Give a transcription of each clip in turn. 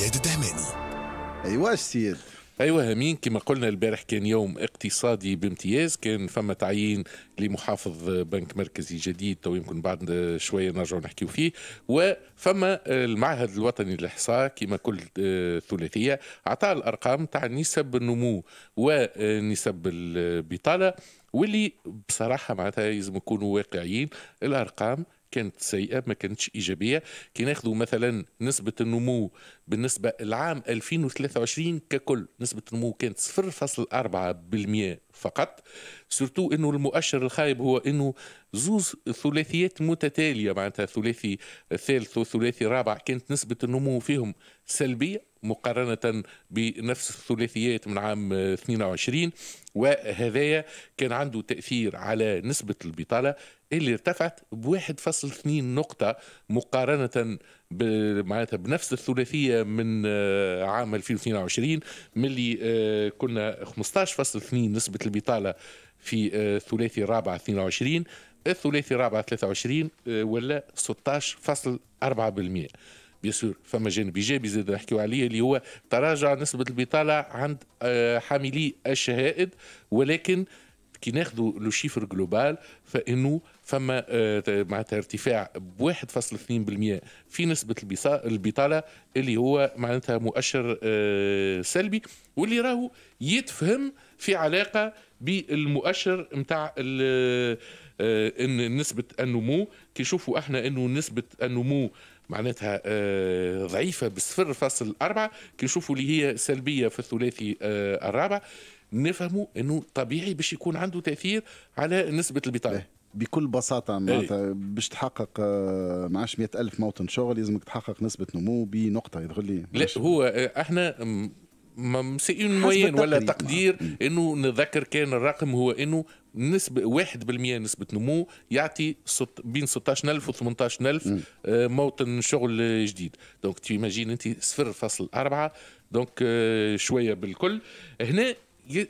سياد الدهماني ايوا السيد ايوه همين أيوة، كما قلنا البارح كان يوم اقتصادي بامتياز كان فما تعيين لمحافظ بنك مركزي جديد تو يمكن بعد شويه نرجعوا نحكيوا فيه وفما المعهد الوطني للاحصاء كما كل ثلاثيه عطى الارقام تاع نسب النمو ونسب البطاله واللي بصراحه معناتها لازم نكونوا واقعيين الارقام كانت سيئه ما كانتش ايجابيه كي ناخذوا مثلا نسبه النمو بالنسبه لعام 2023 ككل نسبه النمو كانت 0.4% فقط سورتو انه المؤشر الخايب هو انه زوز ثلاثيات متتاليه معناتها الثلاثي الثالث والثلاثي رابع كانت نسبه النمو فيهم سلبيه مقارنة بنفس الثلاثيات من عام 22 وهذايا كان عنده تأثير على نسبة البطالة اللي ارتفعت ب 1.2 نقطة مقارنة معناتها بنفس الثلاثيه من آه، عام 2022 ملي آه، كنا 15.2 نسبه البطاله في آه، الثلاثي الرابع 22 الثلاثي الرابع 23 ولا 16.4% بيان سور فما جانب ايجابي زاد نحكيو عليه اللي هو تراجع نسبه البطاله عند حاملي الشهائد ولكن كي ناخذوا لو شيفر جلوبال فانه فما آه، معناتها ارتفاع ب 1.2% في نسبه البطاله اللي هو معناتها مؤشر آه، سلبي واللي راهو يتفهم في علاقه بالمؤشر نتاع آه، نسبه النمو كي نشوفوا احنا انه نسبه النمو معناتها ضعيفه بصفر فاصل أربعة كي نشوفوا اللي هي سلبيه في الثلاثي الرابع نفهموا انه طبيعي باش يكون عنده تاثير على نسبه البطاله إيه، بكل بساطة معناتها إيه. باش تحقق آه، معاش مئة ألف موطن شغل لازمك تحقق نسبة نمو بنقطة يظهر لي لا هو آه، احنا مسئين موين ولا تقدير انه نذكر كان الرقم هو انه نسبة 1% نسبة نمو يعطي ست بين 16000 و 18000 آه، موطن شغل جديد دونك تيماجين انت 0.4 دونك شوية بالكل هنا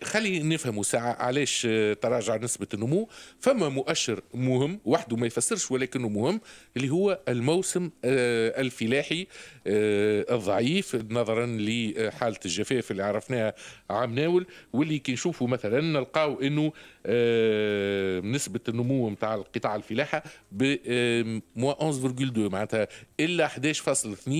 خلي نفهموا ساعة علاش آه، تراجع نسبة النمو فما مؤشر مهم وحده ما يفسرش ولكنه مهم اللي هو الموسم آه، الفلاحي آه، الضعيف نظرا لحالة الجفاف اللي عرفناها عام ناول واللي كي نشوفوا مثلا نلقاو انه نسبة النمو نتاع القطاع الفلاحة ب 11.2 معناتها الا 11.2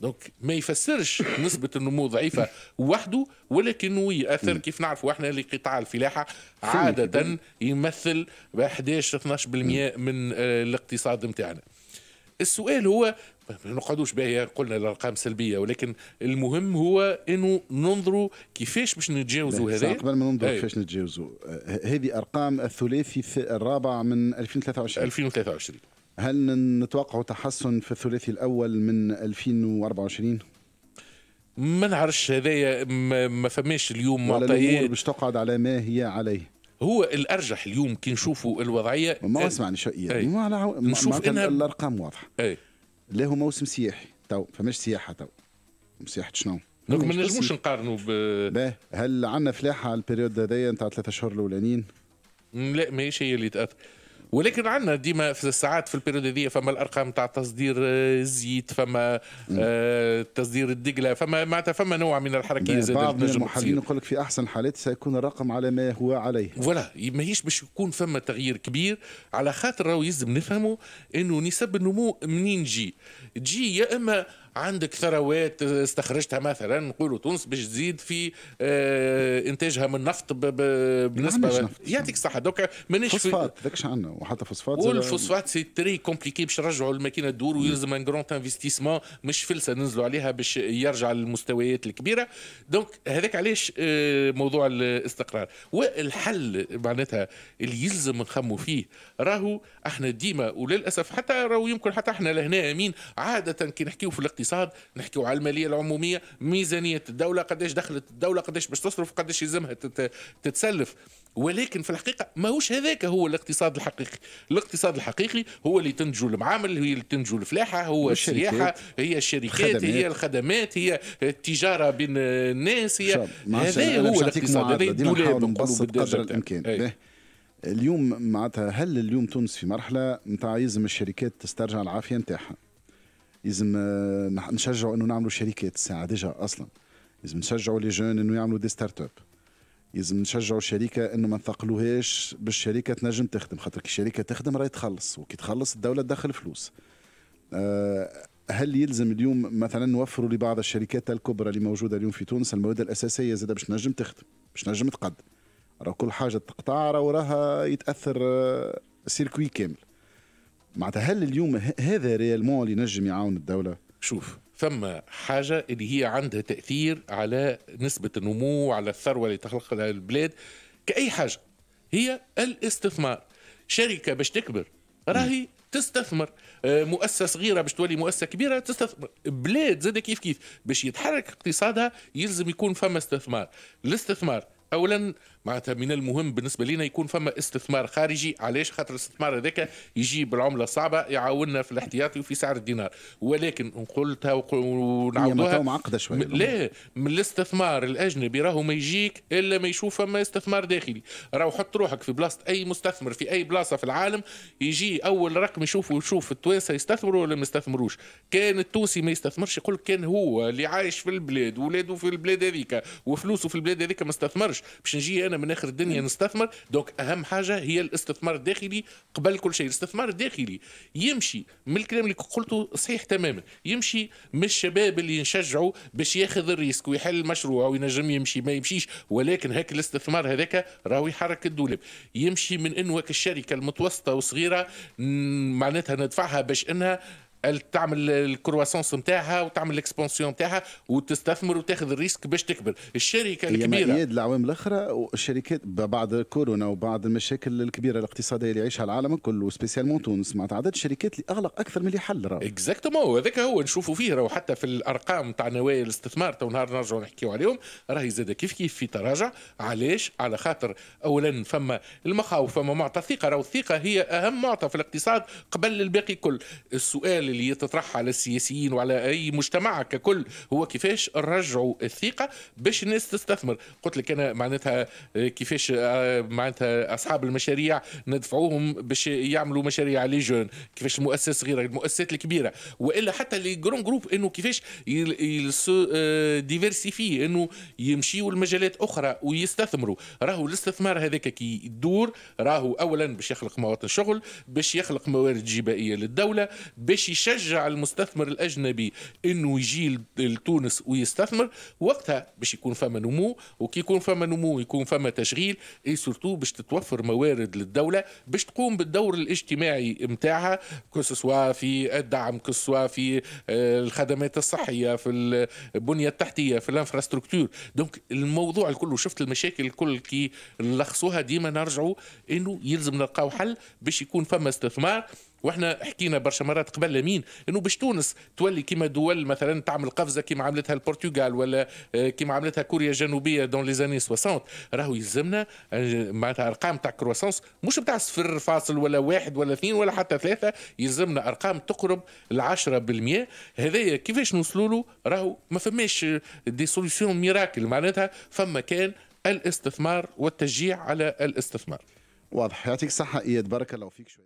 دونك ما يفسرش نسبة النمو ضعيفة وحده ولكنه يأثر كيف نعرفوا احنا اللي قطاع الفلاحه عاده يمثل ب 11 12% من آه، الاقتصاد نتاعنا السؤال هو ما نقعدوش باهي قلنا الارقام سلبيه ولكن المهم هو انه ننظروا كيفاش باش نتجاوزوا هذا قبل ما ننظروا أيوه. كيفاش نتجاوزوا هذه ارقام الثلاثي الرابع من 2023 2023 هل نتوقع تحسن في الثلاثي الاول من 2024 ما نعرفش هذايا ما فماش اليوم معطيات باش تقعد على ما هي عليه هو الارجح اليوم كي نشوفوا الوضعيه ما اسمعني شويه ما على نشوف انها الارقام واضحه اي لا هو موسم سياحي تو فماش سياحه تو سياحه شنو؟ ما نجموش نقارنوا ب باه هل عندنا فلاحه على البيريود هذايا نتاع ثلاثة اشهر الاولانيين؟ لا ماهيش هي اللي تاثر ولكن عندنا ديما في الساعات في البيريود هذه فما الارقام تاع تصدير الزيت آه، فما آه، تصدير الدقله فما معناتها فما نوع من الحركيه زاد بعض المحللين يقول لك في احسن حالات سيكون الرقم على ما هو عليه فوالا ماهيش باش يكون فما تغيير كبير على خاطر راهو يلزم نفهموا انه نسب النمو منين جي تجي يا اما عندك ثروات استخرجتها مثلا نقولوا تونس باش تزيد في آه، انتاجها من النفط بالنسبه يعطيك الصحه دوكا مانيش فوسفات داكش عندنا وحتى فوسفات والفوسفات سي تري كومبليكي باش نرجعوا الماكينه تدور ويلزم ان كرونت انفستيسمون مش فلسه ننزلوا عليها باش يرجع للمستويات الكبيره دونك هذاك علاش آه، موضوع الاستقرار والحل معناتها اللي يلزم نخمو فيه راهو احنا ديما وللاسف حتى راهو يمكن حتى احنا لهنا امين عاده كي نحكيو في الاقتصاد الاقتصاد نحكيو على الماليه العموميه ميزانيه الدوله قداش دخلت الدوله قداش باش تصرف قداش يلزمها تتسلف ولكن في الحقيقه ماهوش هذاك هو الاقتصاد الحقيقي الاقتصاد الحقيقي هو اللي تنتجو المعامل هي اللي تنتجو الفلاحه هو السياحه هي الشركات هي الخدمات هي التجاره بين الناس هي هذا هو الاقتصاد هذا الدولاب نقولوا الامكان إيه. اليوم معناتها هل اليوم تونس في مرحله نتاع يلزم الشركات تسترجع العافيه نتاعها لازم آه، نشجعوا انه نعملوا شركات الساعه ديجا اصلا لازم نشجعوا لي جون انه يعملوا دي ستارت اب لازم نشجعوا الشركه انه ما نثقلوهاش بالشركه تنجم تخدم خاطر كي الشركه تخدم راهي تخلص وكي تخلص الدوله تدخل فلوس آه، هل يلزم اليوم مثلا نوفروا لبعض الشركات الكبرى اللي موجوده اليوم في تونس المواد الاساسيه زاد باش تنجم تخدم باش تنجم تقدم راه كل حاجه تقطع راه وراها يتاثر سيركوي آه، كامل معناتها هل اليوم هذا ريالمون اللي نجم يعاون الدوله؟ شوف ثم حاجة اللي هي عندها تأثير على نسبة النمو وعلى الثروة اللي تخلقها البلاد كأي حاجة هي الاستثمار شركة باش تكبر راهي تستثمر آه، مؤسسه صغيره باش تولي مؤسسه كبيره تستثمر بلاد زاد كيف كيف باش يتحرك اقتصادها يلزم يكون فما استثمار الاستثمار اولا معناتها من المهم بالنسبه لنا يكون فما استثمار خارجي علاش خاطر الاستثمار هذاك يجي بالعمله الصعبه يعاوننا في الاحتياطي وفي سعر الدينار ولكن قلتها ونعاودوها معقده شويه لا من الاستثمار الاجنبي راهو ما يجيك الا ما يشوف فما استثمار داخلي راهو حط روحك في بلاصه اي مستثمر في اي بلاصه في العالم يجي اول رقم يشوفه يشوف التوانسه يستثمروا ولا ما يستثمروش كان التونسي ما يستثمرش يقول كان هو اللي عايش في البلاد ولاده في البلاد هذيك وفلوسه في البلاد هذيك ما استثمرش باش نجي انا من اخر الدنيا نستثمر دونك اهم حاجه هي الاستثمار الداخلي قبل كل شيء الاستثمار الداخلي يمشي من الكلام اللي قلته صحيح تماما يمشي من الشباب اللي نشجعوا باش ياخذ الريسك ويحل المشروع وينجم يمشي ما يمشيش ولكن هاك الاستثمار هذاك راهو يحرك الدولاب يمشي من انوك الشركه المتوسطه وصغيره معناتها ندفعها باش انها تعمل الكرواسونس نتاعها وتعمل الاكسبانسيون نتاعها وتستثمر وتاخذ الريسك باش تكبر الشركه الكبيره هي العوام الاخرى الشركات بعد كورونا وبعد المشاكل الكبيره الاقتصاديه اللي يعيشها العالم الكل وسبيسيالمون تونس معناتها عدد الشركات اللي اغلق اكثر من اللي حل راه اكزاكتومون هذاك هو نشوفوا فيه راه حتى في الارقام تاع نوايا الاستثمار تو نهار نرجعوا نحكيوا عليهم راهي زاد كيف كيف في تراجع علاش على خاطر اولا فما المخاوف فما معطى الثقه راه الثقه هي اهم معطى في الاقتصاد قبل الباقي كل السؤال اللي تطرحها على السياسيين وعلى اي مجتمع ككل هو كيفاش نرجعوا الثقه باش الناس تستثمر قلت لك انا معناتها آه، كيفاش آه، معناتها اصحاب المشاريع ندفعوهم باش يعملوا مشاريع لي جون كيفاش المؤسسات الصغيره المؤسسات الكبيره والا حتى لي جرون جروب انه كيفاش ديفيرسيفي آه، انه يمشيوا لمجالات اخرى ويستثمروا راهو الاستثمار هذاك كي يدور راهو اولا باش يخلق مواطن شغل باش يخلق موارد جبائيه للدوله باش يشجع المستثمر الاجنبي انه يجي لتونس ويستثمر وقتها باش يكون فما نمو وكي يكون فما نمو يكون فما تشغيل اي سورتو باش تتوفر موارد للدوله باش تقوم بالدور الاجتماعي نتاعها كو في الدعم كو في آه، الخدمات الصحيه في البنيه التحتيه في الانفراستركتور دونك الموضوع الكل شفت المشاكل الكل كي نلخصوها ديما نرجعوا انه يلزم نلقاو حل باش يكون فما استثمار واحنا حكينا برشا مرات قبل لمين انه باش تونس تولي كيما دول مثلا تعمل قفزه كيما عملتها البرتغال ولا آه، كيما عملتها كوريا الجنوبيه دون لي زاني 60 راهو يلزمنا آه، معناتها ارقام تاع كروسانس مش بتاع صفر فاصل ولا واحد ولا اثنين ولا حتى ثلاثه يلزمنا ارقام تقرب ل 10% هذايا كيفاش نوصلوا له راهو ما فماش دي سوليسيون ميراكل معناتها فما كان الاستثمار والتشجيع على الاستثمار واضح يعطيك الصحه اياد بارك الله فيك شويه